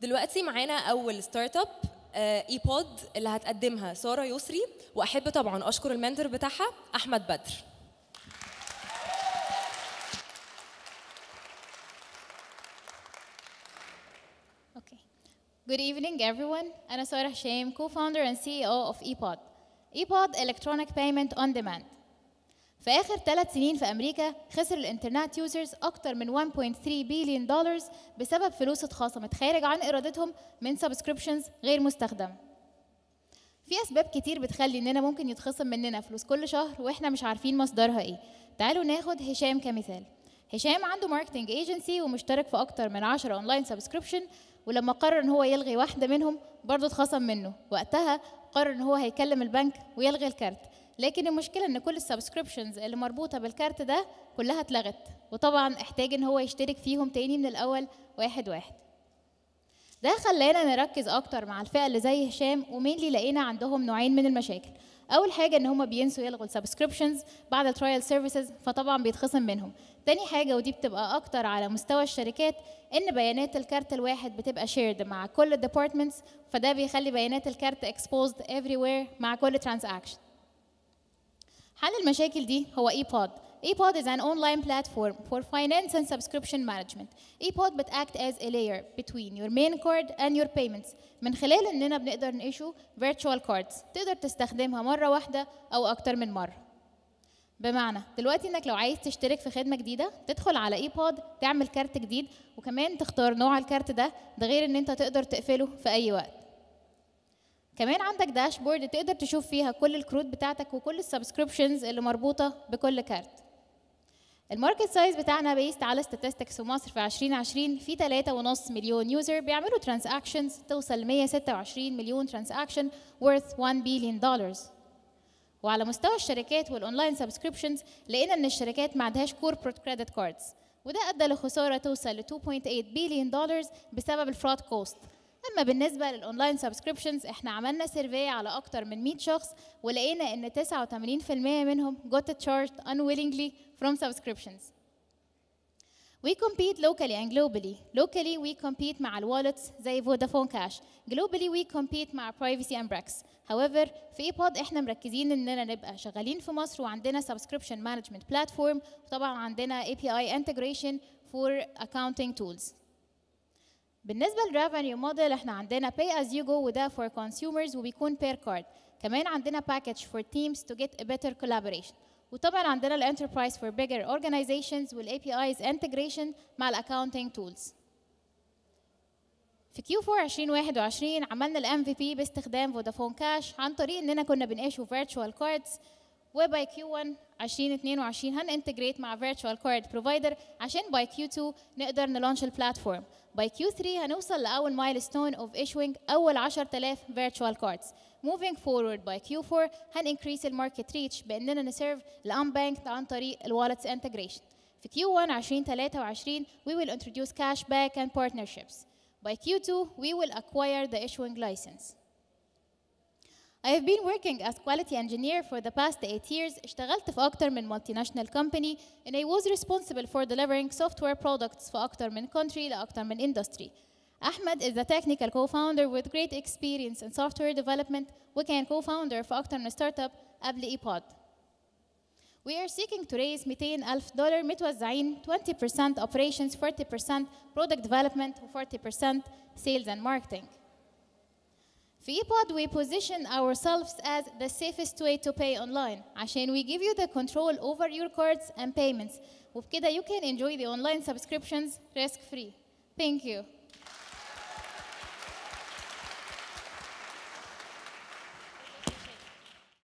دلوقتي معانا اول ستارت اب ايبود اللي هتقدمها ساره يسري واحب طبعا اشكر المنتور بتاعها احمد بدر Good evening, everyone. أنا سارة هشام, co-founder and CEO of ePod. ePod Electronic Payment on Demand. في آخر ثلاث سنين في أمريكا خسر الإنترنت يوزرز أكتر من 1.3 بليون دولار بسبب فلوس اتخصمت خارج عن إرادتهم من سبسكريبشنز غير مستخدم في أسباب كتير بتخلي إننا ممكن يتخصم مننا فلوس كل شهر وإحنا مش عارفين مصدرها إيه. تعالوا ناخد هشام كمثال. هشام عنده ماركتنج ايجنسي ومشترك في أكتر من 10 أونلاين سبسكريبشن ولما قرر إن هو يلغي واحدة منهم برضه اتخصم منه، وقتها قرر إن هو هيكلم البنك ويلغي الكارت. لكن المشكله ان كل السبسكريبشنز اللي مربوطه بالكارت ده كلها اتلغت وطبعا احتاج ان هو يشترك فيهم تاني من الاول واحد واحد ده خلانا نركز اكتر مع الفئه اللي زي هشام ومينلي لقينا عندهم نوعين من المشاكل اول حاجه ان هما بينسوا يلغوا السبسكريبشنز بعد الترايل سيرفيسز فطبعا بيتخصم منهم تاني حاجه ودي بتبقى اكتر على مستوى الشركات ان بيانات الكارت الواحد بتبقى شيرد مع كل الديبارتمنتس فده بيخلي بيانات الكارت اكسبوزد افري وير مع كل ترانزاكشن حل المشاكل دي هو ايباد ايباد is an online platform for finance and subscription management بت act as a layer between your main card and your payments من خلال اننا بنقدر نقيشه virtual cards تقدر تستخدمها مرة واحدة او اكتر من مرة بمعنى دلوقتي انك لو عايز تشترك في خدمه جديده تدخل على ايباد تعمل كارت جديد وكمان تختار نوع الكارت ده ده غير ان انت تقدر تقفله في اي وقت كمان عندك داشبورد تقدر تشوف فيها كل الكروت بتاعتك وكل السبسكريبشنز اللي مربوطه بكل كارت الماركت سايز بتاعنا بيست على ستاتستكس في مصر في 2020 في 3.5 مليون يوزر بيعملوا ترانزاكشنز توصل 126 مليون ترانزاكشن worth 1 بليون دولار وعلى مستوى الشركات والاونلاين سبسكريبشنز لقينا ان الشركات ما عندهاش كوربريت كريدت كاردز وده ادى لخساره توصل ل 2.8 بليون دولار بسبب الفراد كوست اما بالنسبه للاونلاين سبسكريبشنز احنا عملنا سيرفي على اكتر من 100 شخص ولقينا ان 89% منهم got charged unwillingly from subscriptions We compete locally and globally. Locally, we compete مع الوالتس زي فودافون كاش. Globally, we compete مع privacy and Brex. However, في ايباد احنا مركزين اننا نبقى شغالين في مصر وعندنا subscription management platform وطبعا عندنا API integration for accounting tools. بالنسبه للريفينيو موديل احنا عندنا pay as you go وده for consumers وبيكون بير كارد كمان عندنا package for teams to get a better collaboration وطبعا عندنا الانتربرايز for bigger organizations والاي بي ايز integration مع الاكاونتنج تولز في Q4 2021 عملنا الام في بي باستخدام فودافون كاش عن طريق اننا كنا بنقشوا فيرتشوال كاردز وباي كيو 1 2022 هنintegrate مع فيرتشوال كارد بروفايدر عشان باي كيو 2 نقدر نلونش البلاتفورم باي كيو 3 هنوصل لاول مايلستون اوف ايشوينج اول 10000 فيرتشوال كاردز موفينج فورورد باي كيو 4 هننكريس الماركت ريتش باننا نسيرف بانك عن طريق الوالتس انتجريشن في كيو 1 2023 we will introduce cash back and partnerships by Q2 we will acquire the issuing license I have been working as quality engineer for the past eight years. اشتغلت في أكتر من multinational company and I was responsible for delivering software products for أكتر من country لأكتر من industry. Ahmed is a technical co-founder with great experience in software development We can co-founder for أكتر من startup قبل We are seeking to raise 200 dollars. متوزعين 20% operations, 40% product development 40% sales and marketing. في pod we position ourselves as the safest way to pay online عشان we give you the control over your cards and payments وبكده you can enjoy the online subscriptions risk free. Thank you.